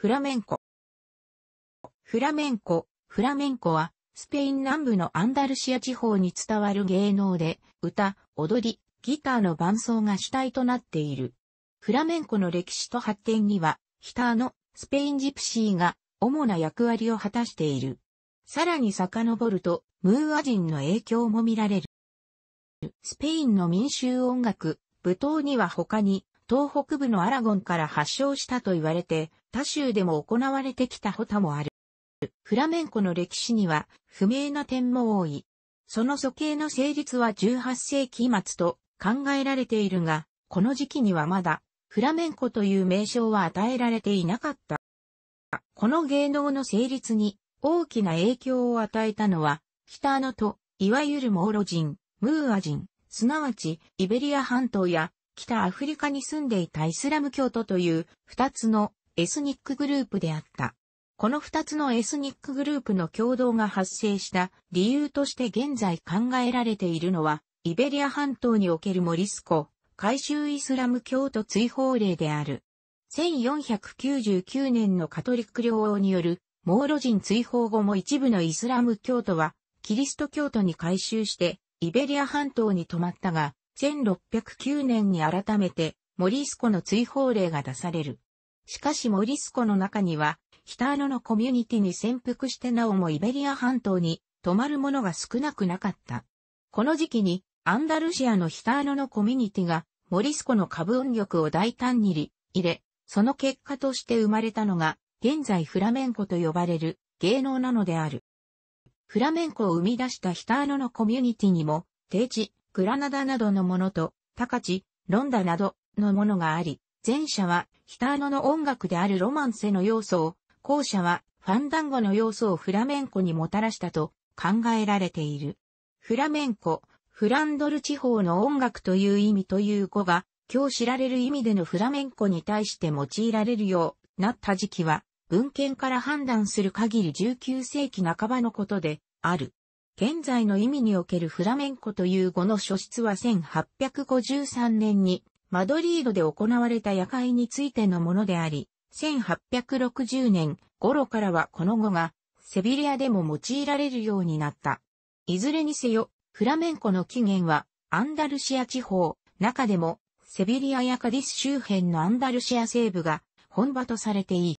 フラメンコ。フラメンコ、フラメンコは、スペイン南部のアンダルシア地方に伝わる芸能で、歌、踊り、ギターの伴奏が主体となっている。フラメンコの歴史と発展には、ヒターのスペインジプシーが主な役割を果たしている。さらに遡ると、ムーア人の影響も見られる。スペインの民衆音楽、舞踏には他に、東北部のアラゴンから発祥したと言われて、他州でも行われてきたホタもある。フラメンコの歴史には不明な点も多い。その素形の成立は18世紀末と考えられているが、この時期にはまだフラメンコという名称は与えられていなかった。この芸能の成立に大きな影響を与えたのは、北野と、いわゆるモーロ人、ムーア人、すなわちイベリア半島や北アフリカに住んでいたイスラム教徒という二つのエスニックグループであった。この二つのエスニックグループの共同が発生した理由として現在考えられているのは、イベリア半島におけるモリスコ、改宗イスラム教徒追放令である。1499年のカトリック領王によるモーロ人追放後も一部のイスラム教徒はキリスト教徒に改宗してイベリア半島に泊まったが、1609年に改めてモリスコの追放令が出される。しかしモリスコの中には、ヒターノのコミュニティに潜伏してなおもイベリア半島に泊まる者が少なくなかった。この時期に、アンダルシアのヒターノのコミュニティが、モリスコの株音力を大胆に入れ、その結果として生まれたのが、現在フラメンコと呼ばれる芸能なのである。フラメンコを生み出したヒターノのコミュニティにも、定地、グラナダなどのものと、高地、ロンダなどのものがあり、前者はヒターノの音楽であるロマンセの要素を、後者はファンダンゴの要素をフラメンコにもたらしたと考えられている。フラメンコ、フランドル地方の音楽という意味という語が、今日知られる意味でのフラメンコに対して用いられるようなった時期は、文献から判断する限り19世紀半ばのことである。現在の意味におけるフラメンコという語の書出は1853年にマドリードで行われた夜会についてのものであり、1860年頃からはこの語がセビリアでも用いられるようになった。いずれにせよ、フラメンコの起源はアンダルシア地方、中でもセビリアやカディス周辺のアンダルシア西部が本場とされていい。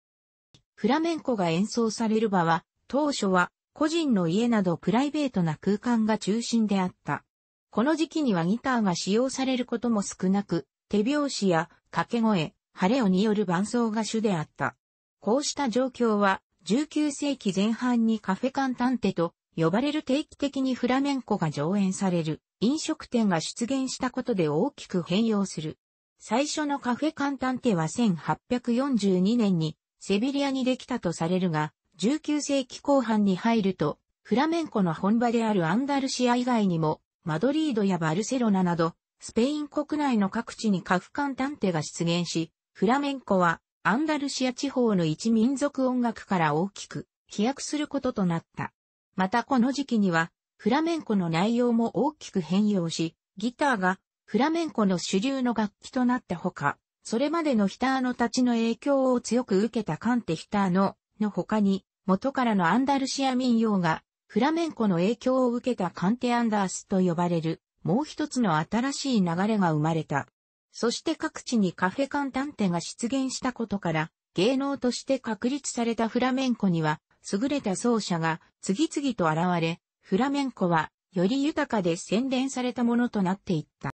フラメンコが演奏される場は、当初は個人の家などプライベートな空間が中心であった。この時期にはギターが使用されることも少なく、手拍子や掛け声、晴れをによる伴奏が主であった。こうした状況は、19世紀前半にカフェカンタンテと呼ばれる定期的にフラメンコが上演される飲食店が出現したことで大きく変容する。最初のカフェカンタンテは1842年にセビリアにできたとされるが、19世紀後半に入ると、フラメンコの本場であるアンダルシア以外にも、マドリードやバルセロナなど、スペイン国内の各地にカフカンタンテが出現し、フラメンコはアンダルシア地方の一民族音楽から大きく飛躍することとなった。またこの時期にはフラメンコの内容も大きく変容し、ギターがフラメンコの主流の楽器となったほか、それまでのヒターノたちの影響を強く受けたカンテヒターノの他に、元からのアンダルシア民謡がフラメンコの影響を受けたカンテアンダースと呼ばれるもう一つの新しい流れが生まれた。そして各地にカフェカンタンテが出現したことから、芸能として確立されたフラメンコには、優れた奏者が次々と現れ、フラメンコはより豊かで洗練されたものとなっていった。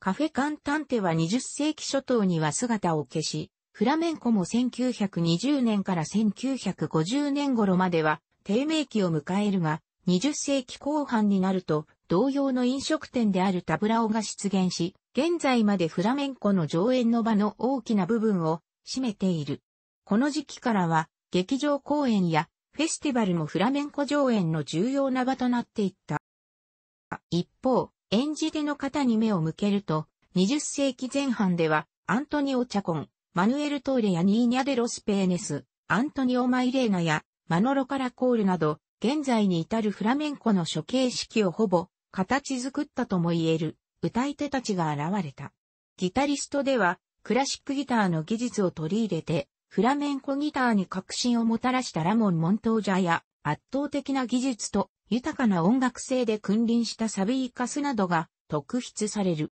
カフェカンタンテは20世紀初頭には姿を消し、フラメンコも1920年から1950年頃までは低迷期を迎えるが、20世紀後半になると同様の飲食店であるタブラオが出現し、現在までフラメンコの上演の場の大きな部分を占めている。この時期からは、劇場公演やフェスティバルもフラメンコ上演の重要な場となっていった。一方、演じ手の方に目を向けると、20世紀前半では、アントニオ・チャコン、マヌエル・トーレやニーニャ・デ・ロス・ペーネス、アントニオ・マイレーナや、マノロ・カラコールなど、現在に至るフラメンコの処刑式をほぼ形作ったとも言える歌い手たちが現れた。ギタリストではクラシックギターの技術を取り入れてフラメンコギターに革新をもたらしたラモン・モントージャや圧倒的な技術と豊かな音楽性で君臨したサビイカスなどが特筆される。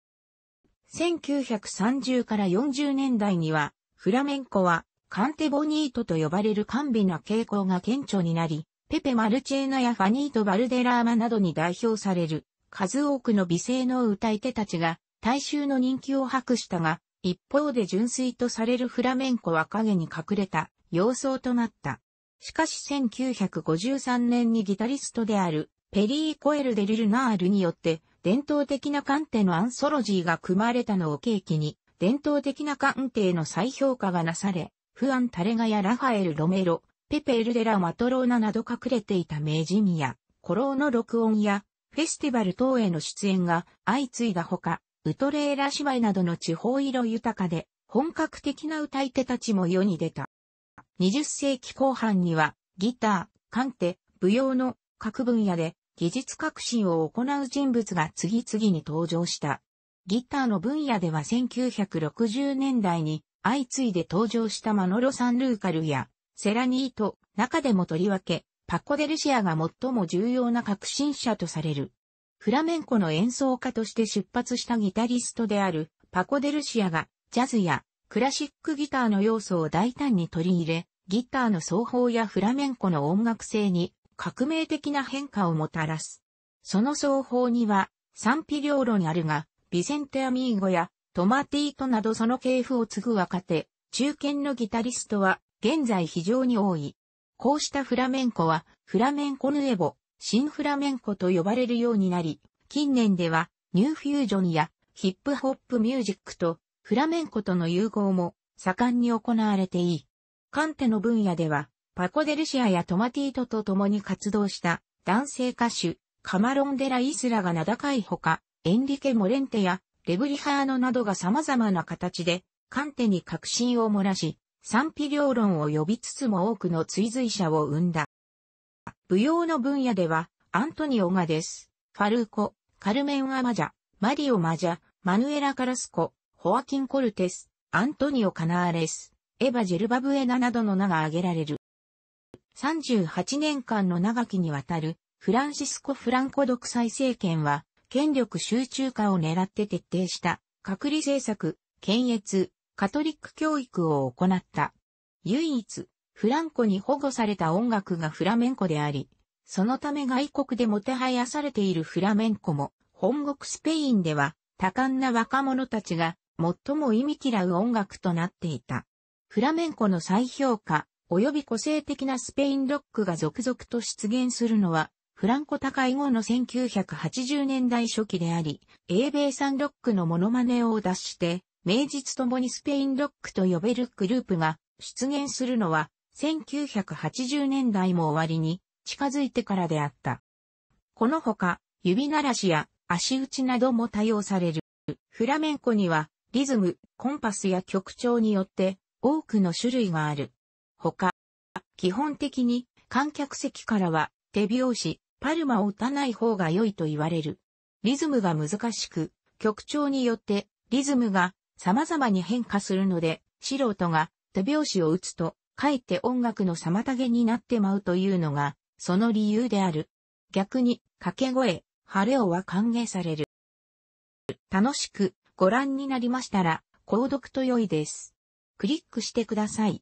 1930から40年代にはフラメンコはカンテボニートと呼ばれる甘美な傾向が顕著になり、ペペ・マルチェーナやファニート・バルデラーマなどに代表される、数多くの美声の歌い手たちが、大衆の人気を博したが、一方で純粋とされるフラメンコは影に隠れた、様相となった。しかし1953年にギタリストである、ペリー・コエル・デリルナールによって、伝統的なンテのアンソロジーが組まれたのを契機に、伝統的な観点の再評価がなされ、アン・タレガやラファエル・ロメロ、ペペ・エルデラ・マトローナなど隠れていた名人や、古老の録音や、フェスティバル等への出演が相次いだほか、ウトレーラ芝居などの地方色豊かで、本格的な歌い手たちも世に出た。20世紀後半には、ギター、カンテ、舞踊の各分野で技術革新を行う人物が次々に登場した。ギターの分野では1960年代に相次いで登場したマノロ・サンルーカルやセラニーと中でもとりわけ、パコデルシアが最も重要な革新者とされる。フラメンコの演奏家として出発したギタリストであるパコデルシアがジャズやクラシックギターの要素を大胆に取り入れ、ギターの奏法やフラメンコの音楽性に革命的な変化をもたらす。その奏法には賛否両論あるが、ビセンテ・アミーゴやトマティートなどその系譜を継ぐ若手、中堅のギタリストは現在非常に多い。こうしたフラメンコは、フラメンコヌエボ、新フラメンコと呼ばれるようになり、近年では、ニューフュージョンやヒップホップミュージックとフラメンコとの融合も盛んに行われていい。カンテの分野では、パコデルシアやトマティートと共に活動した男性歌手、カマロンデラ・イスラが名高いほか、エンリケ・モレンテやレブリハーノなどが様々な形で、カンテに革新を漏らし、賛否両論を呼びつつも多くの追随者を生んだ。舞踊の分野では、アントニオ・ガデス、ファルーコ、カルメン・アマジャ、マリオ・マジャ、マヌエラ・カラスコ、ホアキン・コルテス、アントニオ・カナーレス、エヴァ・ジェルバブエナなどの名が挙げられる。38年間の長きにわたるフランシスコ・フランコ独裁政権は、権力集中化を狙って徹底した、隔離政策、検閲、カトリック教育を行った。唯一、フランコに保護された音楽がフラメンコであり、そのため外国でもてはやされているフラメンコも、本国スペインでは多感な若者たちが最も意味嫌う音楽となっていた。フラメンコの再評価、及び個性的なスペインロックが続々と出現するのは、フランコ高い後の1980年代初期であり、英米産ロックのモノマネを脱して、名実ともにスペインロックと呼べるグループが出現するのは1980年代も終わりに近づいてからであった。このほか、指鳴らしや足打ちなども多用される。フラメンコにはリズム、コンパスや曲調によって多くの種類がある。ほか、基本的に観客席からは手拍子、パルマを打たない方が良いと言われる。リズムが難しく、曲調によってリズムが様々に変化するので、素人が手拍子を打つと、かえって音楽の妨げになってまうというのが、その理由である。逆に、掛け声、晴れをは歓迎される。楽しくご覧になりましたら、購読と良いです。クリックしてください。